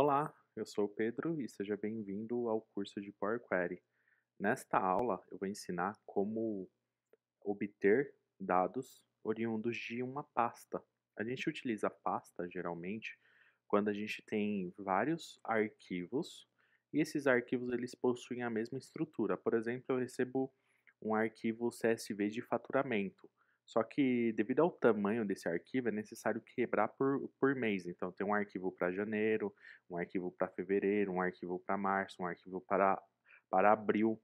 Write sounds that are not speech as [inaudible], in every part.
Olá, eu sou o Pedro e seja bem-vindo ao curso de Power Query. Nesta aula, eu vou ensinar como obter dados oriundos de uma pasta. A gente utiliza pasta, geralmente, quando a gente tem vários arquivos e esses arquivos eles possuem a mesma estrutura. Por exemplo, eu recebo um arquivo CSV de faturamento. Só que, devido ao tamanho desse arquivo, é necessário quebrar por, por mês. Então, tem um arquivo para janeiro, um arquivo para fevereiro, um arquivo para março, um arquivo para, para abril.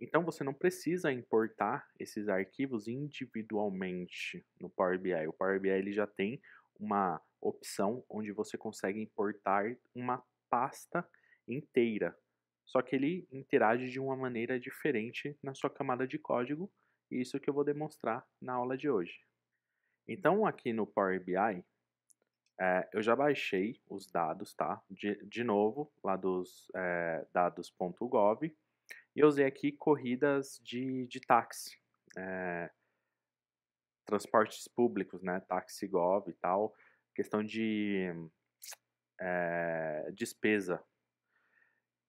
Então, você não precisa importar esses arquivos individualmente no Power BI. O Power BI ele já tem uma opção onde você consegue importar uma pasta inteira. Só que ele interage de uma maneira diferente na sua camada de código isso que eu vou demonstrar na aula de hoje. Então, aqui no Power BI, é, eh, eu já baixei os dados, tá? De, de novo, lá dos é, eh, dados.gov. E eu usei aqui corridas de, de táxi, é, transportes públicos, né? Táxi Gov e tal. Questão de despesa.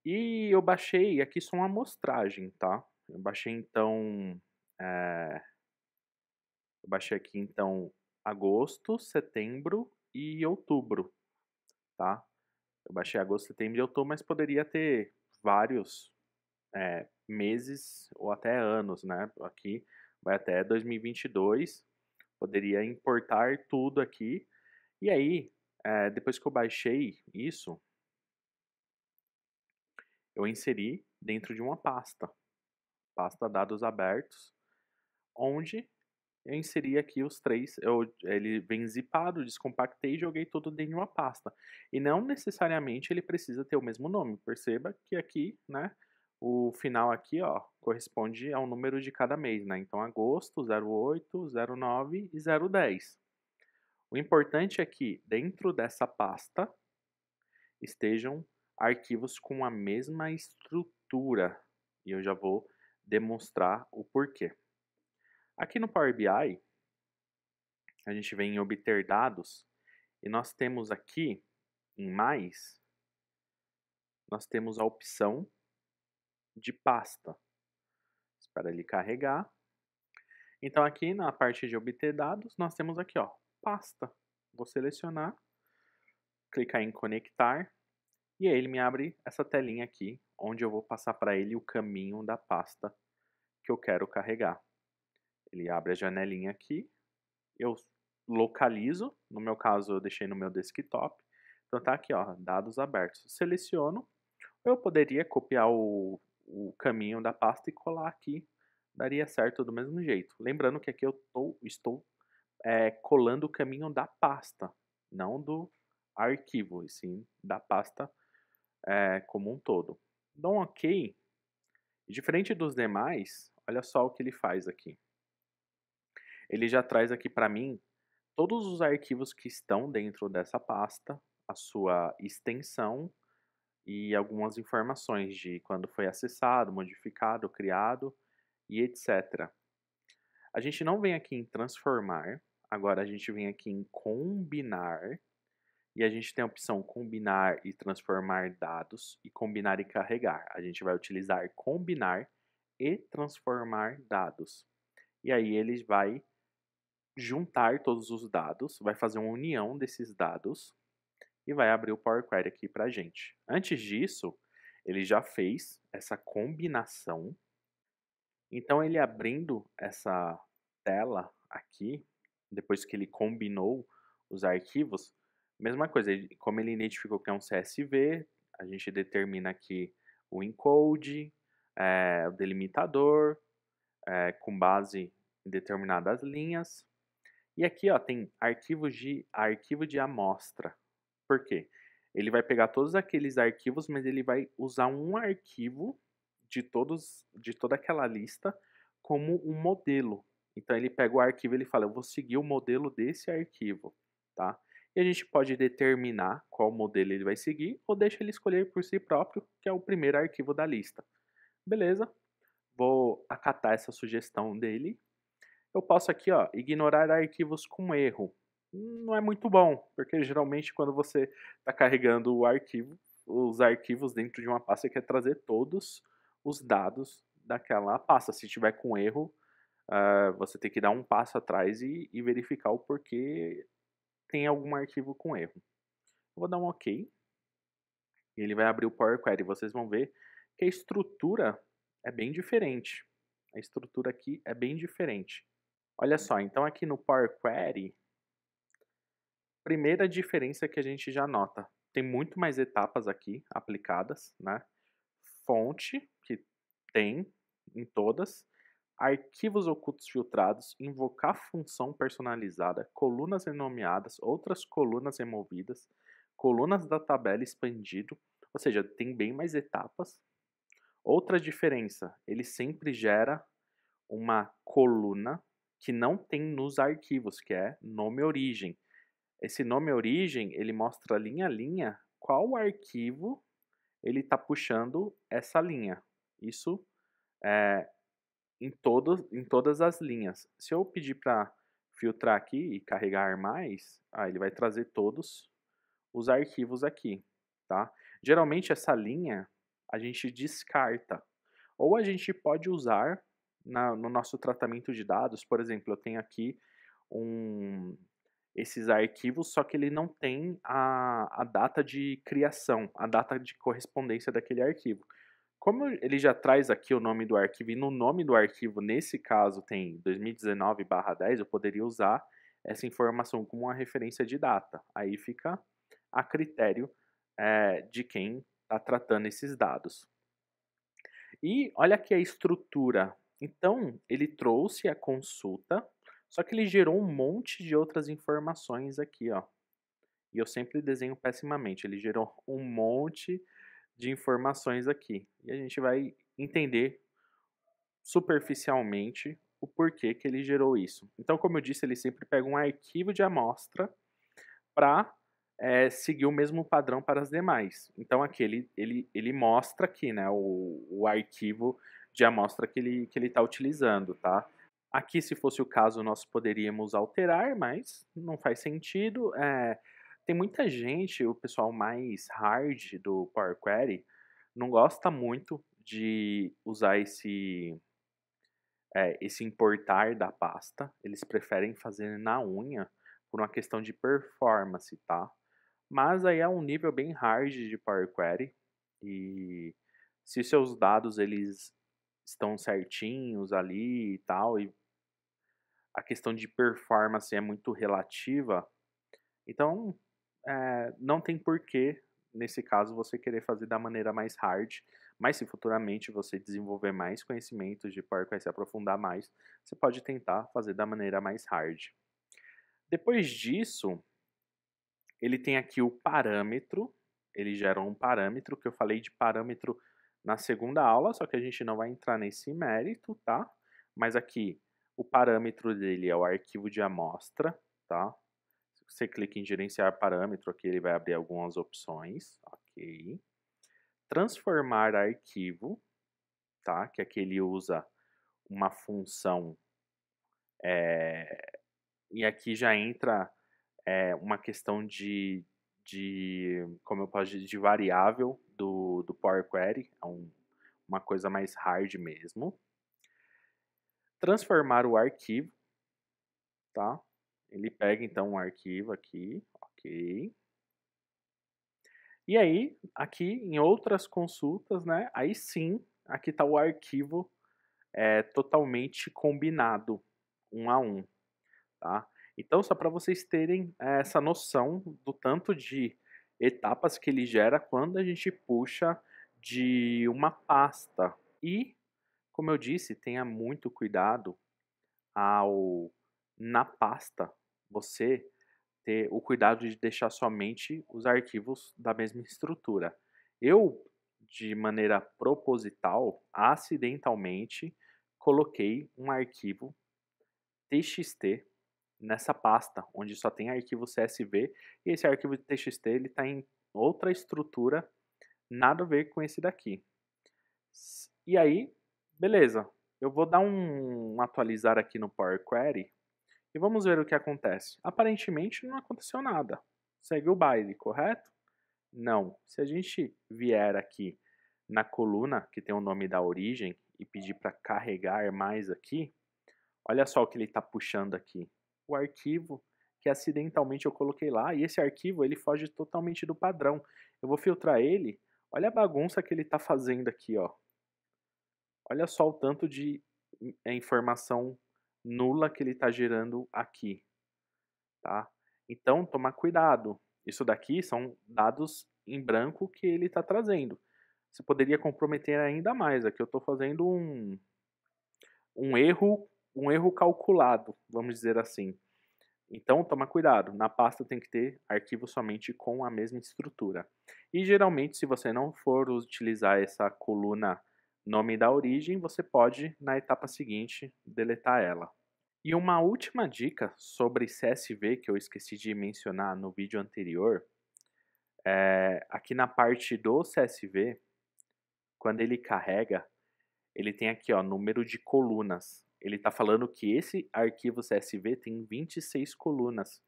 E eu baixei, aqui só uma amostragem, tá? Eu baixei, então, é, eu baixei aqui então agosto, setembro e outubro, tá? Eu baixei agosto, setembro e outubro, mas poderia ter vários é, meses ou até anos, né? Aqui vai até 2022, poderia importar tudo aqui. E aí, é, depois que eu baixei isso, eu inseri dentro de uma pasta, pasta dados abertos, onde eu inseri aqui os três, eu, ele vem zipado, descompactei e joguei tudo dentro de uma pasta. E não necessariamente ele precisa ter o mesmo nome, perceba que aqui, né, o final aqui, ó, corresponde ao número de cada mês, né, então agosto, 08, 09 e 010. O importante é que dentro dessa pasta estejam arquivos com a mesma estrutura, e eu já vou demonstrar o porquê. Aqui no Power BI, a gente vem em obter dados e nós temos aqui em mais, nós temos a opção de pasta. Espera ele carregar. Então aqui na parte de obter dados, nós temos aqui, ó, pasta. Vou selecionar, clicar em conectar e aí ele me abre essa telinha aqui, onde eu vou passar para ele o caminho da pasta que eu quero carregar. Ele abre a janelinha aqui, eu localizo, no meu caso eu deixei no meu desktop, então tá aqui, ó, dados abertos. Seleciono, eu poderia copiar o, o caminho da pasta e colar aqui, daria certo do mesmo jeito. Lembrando que aqui eu tô, estou é, colando o caminho da pasta, não do arquivo, e sim da pasta é, como um todo. Dou um OK, diferente dos demais, olha só o que ele faz aqui ele já traz aqui para mim todos os arquivos que estão dentro dessa pasta, a sua extensão e algumas informações de quando foi acessado, modificado, criado e etc. A gente não vem aqui em transformar, agora a gente vem aqui em combinar e a gente tem a opção combinar e transformar dados e combinar e carregar. A gente vai utilizar combinar e transformar dados. E aí ele vai juntar todos os dados, vai fazer uma união desses dados e vai abrir o Power Query aqui para a gente. Antes disso, ele já fez essa combinação. Então, ele abrindo essa tela aqui, depois que ele combinou os arquivos, mesma coisa, como ele identificou que é um CSV, a gente determina aqui o encode, é, o delimitador, é, com base em determinadas linhas. E aqui ó, tem arquivos de, arquivo de amostra. Por quê? Ele vai pegar todos aqueles arquivos, mas ele vai usar um arquivo de, todos, de toda aquela lista como um modelo. Então ele pega o arquivo e ele fala, eu vou seguir o modelo desse arquivo, tá? E a gente pode determinar qual modelo ele vai seguir ou deixa ele escolher por si próprio, que é o primeiro arquivo da lista. Beleza? Vou acatar essa sugestão dele eu posso aqui, ó, ignorar arquivos com erro. Não é muito bom, porque geralmente quando você está carregando o arquivo, os arquivos dentro de uma pasta, você quer trazer todos os dados daquela pasta. Se tiver com erro, uh, você tem que dar um passo atrás e, e verificar o porquê tem algum arquivo com erro. Eu vou dar um OK. E ele vai abrir o Power Query. Vocês vão ver que a estrutura é bem diferente. A estrutura aqui é bem diferente. Olha só, então aqui no Power Query, primeira diferença que a gente já nota, tem muito mais etapas aqui aplicadas, né? Fonte, que tem em todas, arquivos ocultos filtrados, invocar função personalizada, colunas renomeadas, outras colunas removidas, colunas da tabela expandido, ou seja, tem bem mais etapas. Outra diferença, ele sempre gera uma coluna que não tem nos arquivos, que é nome origem. Esse nome origem, ele mostra linha a linha qual arquivo ele está puxando essa linha. Isso é, em, todo, em todas as linhas. Se eu pedir para filtrar aqui e carregar mais, ah, ele vai trazer todos os arquivos aqui. Tá? Geralmente essa linha a gente descarta. Ou a gente pode usar na, no nosso tratamento de dados, por exemplo, eu tenho aqui um, esses arquivos, só que ele não tem a, a data de criação, a data de correspondência daquele arquivo. Como ele já traz aqui o nome do arquivo, e no nome do arquivo, nesse caso, tem 2019-10, eu poderia usar essa informação como uma referência de data. Aí fica a critério é, de quem está tratando esses dados. E olha aqui a estrutura então, ele trouxe a consulta, só que ele gerou um monte de outras informações aqui, ó. E eu sempre desenho pessimamente, ele gerou [laughs] um monte de informações aqui. E a gente vai entender superficialmente o porquê que ele gerou isso. Então, como eu disse, ele sempre pega um arquivo de amostra para é, eh, seguir o mesmo padrão para as demais. Então, aqui ele, ele, ele mostra aqui né, o, o arquivo de amostra que ele está que ele tá utilizando, tá? Aqui, se fosse o caso, nós poderíamos alterar, mas não faz sentido. É, tem muita gente, o pessoal mais hard do Power Query, não gosta muito de usar esse, é, esse importar da pasta. Eles preferem fazer na unha por uma questão de performance, tá? Mas aí é um nível bem hard de Power Query e se seus dados eles estão certinhos ali e tal, e a questão de performance é muito relativa, então é, não tem porquê, nesse caso, você querer fazer da maneira mais hard, mas se futuramente você desenvolver mais conhecimentos de Power e se aprofundar mais, você pode tentar fazer da maneira mais hard. Depois disso, ele tem aqui o parâmetro, ele gera um parâmetro, que eu falei de parâmetro na segunda aula, só que a gente não vai entrar nesse mérito, tá? Mas aqui, o parâmetro dele é o arquivo de amostra, tá? Você clica em gerenciar parâmetro aqui, ele vai abrir algumas opções, ok? Transformar arquivo, tá? Que aqui ele usa uma função é... e aqui já entra é, uma questão de, de como eu posso dizer, de variável do, do Power Query, é um, uma coisa mais hard mesmo. Transformar o arquivo, tá? Ele pega então um arquivo aqui, ok. E aí, aqui em outras consultas, né? Aí sim, aqui está o arquivo é, totalmente combinado, um a um, tá? Então, só para vocês terem é, essa noção do tanto de etapas que ele gera quando a gente puxa de uma pasta. E, como eu disse, tenha muito cuidado ao na pasta você ter o cuidado de deixar somente os arquivos da mesma estrutura. Eu, de maneira proposital, acidentalmente coloquei um arquivo txt nessa pasta, onde só tem arquivo CSV, e esse arquivo de TXT ele está em outra estrutura, nada a ver com esse daqui. E aí, beleza, eu vou dar um, um atualizar aqui no Power Query, e vamos ver o que acontece. Aparentemente não aconteceu nada, segue o baile, correto? Não, se a gente vier aqui na coluna que tem o nome da origem e pedir para carregar mais aqui, olha só o que ele está puxando aqui o arquivo que acidentalmente eu coloquei lá, e esse arquivo ele foge totalmente do padrão. Eu vou filtrar ele, olha a bagunça que ele está fazendo aqui, ó. Olha só o tanto de é, informação nula que ele está gerando aqui, tá? Então, tomar cuidado. Isso daqui são dados em branco que ele está trazendo. Você poderia comprometer ainda mais. Aqui eu estou fazendo um, um erro um erro calculado, vamos dizer assim. Então, toma cuidado, na pasta tem que ter arquivo somente com a mesma estrutura. E geralmente, se você não for utilizar essa coluna nome da origem, você pode, na etapa seguinte, deletar ela. E uma última dica sobre CSV que eu esqueci de mencionar no vídeo anterior, é, aqui na parte do CSV, quando ele carrega, ele tem aqui ó, número de colunas ele está falando que esse arquivo CSV tem 26 colunas.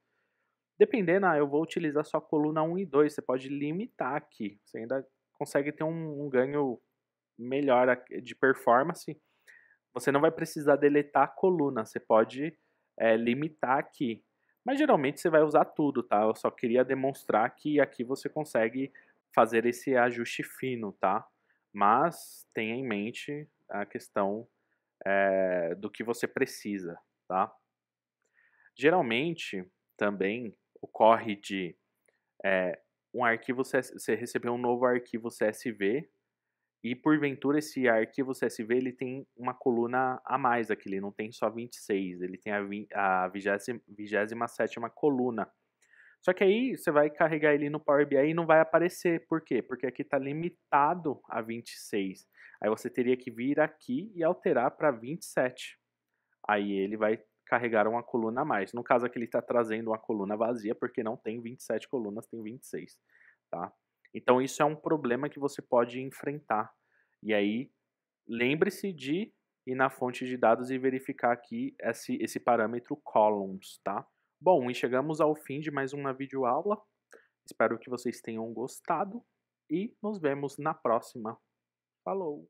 Dependendo, ah, eu vou utilizar só a coluna 1 e 2, você pode limitar aqui. Você ainda consegue ter um, um ganho melhor de performance. Você não vai precisar deletar a coluna, você pode é, limitar aqui. Mas geralmente você vai usar tudo, tá? Eu só queria demonstrar que aqui você consegue fazer esse ajuste fino, tá? Mas tenha em mente a questão é, do que você precisa, tá? Geralmente, também, ocorre de é, um arquivo, você recebeu um novo arquivo CSV e, porventura, esse arquivo CSV ele tem uma coluna a mais aqui, ele não tem só 26, ele tem a, a 27 coluna. Só que aí você vai carregar ele no Power BI e não vai aparecer. Por quê? Porque aqui está limitado a 26. Aí você teria que vir aqui e alterar para 27. Aí ele vai carregar uma coluna a mais. No caso aqui ele está trazendo uma coluna vazia, porque não tem 27 colunas, tem 26. Tá? Então isso é um problema que você pode enfrentar. E aí lembre-se de ir na fonte de dados e verificar aqui esse, esse parâmetro columns. Tá? Bom, e chegamos ao fim de mais uma videoaula. Espero que vocês tenham gostado e nos vemos na próxima. Falou!